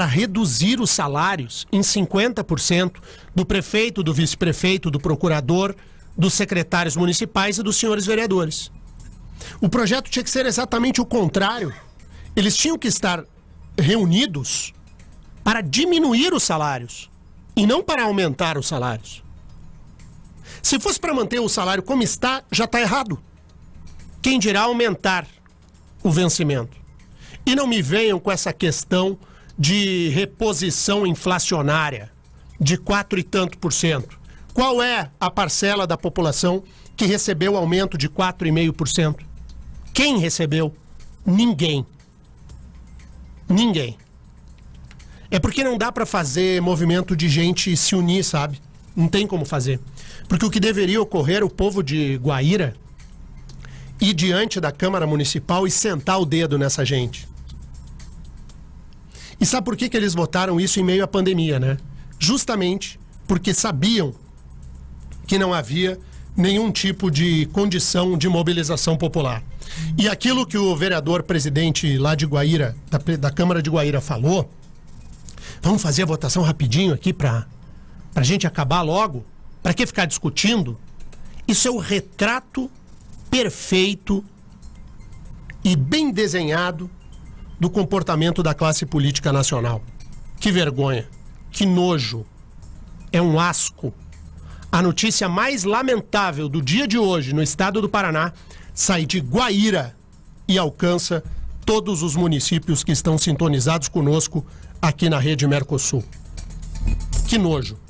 para reduzir os salários em 50% do prefeito, do vice-prefeito, do procurador, dos secretários municipais e dos senhores vereadores. O projeto tinha que ser exatamente o contrário. Eles tinham que estar reunidos para diminuir os salários e não para aumentar os salários. Se fosse para manter o salário como está, já está errado. Quem dirá aumentar o vencimento? E não me venham com essa questão de reposição inflacionária de quatro e tanto por cento. Qual é a parcela da população que recebeu aumento de 4,5%? Quem recebeu? Ninguém. Ninguém. É porque não dá para fazer movimento de gente se unir, sabe? Não tem como fazer. Porque o que deveria ocorrer, o povo de Guaíra ir diante da Câmara Municipal e sentar o dedo nessa gente. E sabe por que, que eles votaram isso em meio à pandemia, né? Justamente porque sabiam que não havia nenhum tipo de condição de mobilização popular. E aquilo que o vereador presidente lá de Guaíra, da, da Câmara de Guaíra, falou, vamos fazer a votação rapidinho aqui para a gente acabar logo? Para que ficar discutindo? Isso é o retrato perfeito e bem desenhado do comportamento da classe política nacional. Que vergonha, que nojo, é um asco. A notícia mais lamentável do dia de hoje no estado do Paraná sai de Guaíra e alcança todos os municípios que estão sintonizados conosco aqui na rede Mercosul. Que nojo.